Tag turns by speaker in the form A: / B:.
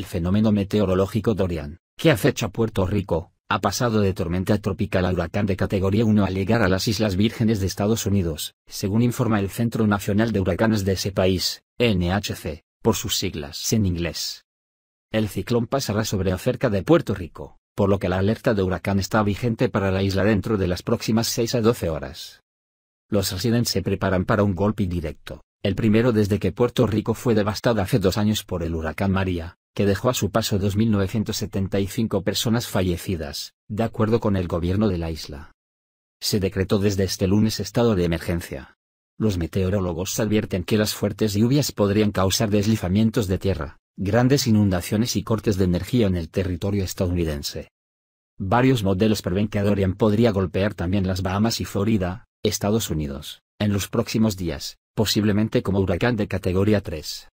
A: el fenómeno meteorológico Dorian, que a Puerto Rico, ha pasado de tormenta tropical a huracán de categoría 1 al llegar a las Islas Vírgenes de Estados Unidos, según informa el Centro Nacional de Huracanes de ese país, NHC, por sus siglas en inglés. El ciclón pasará sobre cerca de Puerto Rico, por lo que la alerta de huracán está vigente para la isla dentro de las próximas 6 a 12 horas. Los residentes se preparan para un golpe directo, el primero desde que Puerto Rico fue devastada hace dos años por el huracán María, dejó a su paso 2.975 personas fallecidas, de acuerdo con el gobierno de la isla. Se decretó desde este lunes estado de emergencia. Los meteorólogos advierten que las fuertes lluvias podrían causar deslizamientos de tierra, grandes inundaciones y cortes de energía en el territorio estadounidense. Varios modelos prevén que Dorian podría golpear también las Bahamas y Florida, Estados Unidos, en los próximos días, posiblemente como huracán de categoría 3.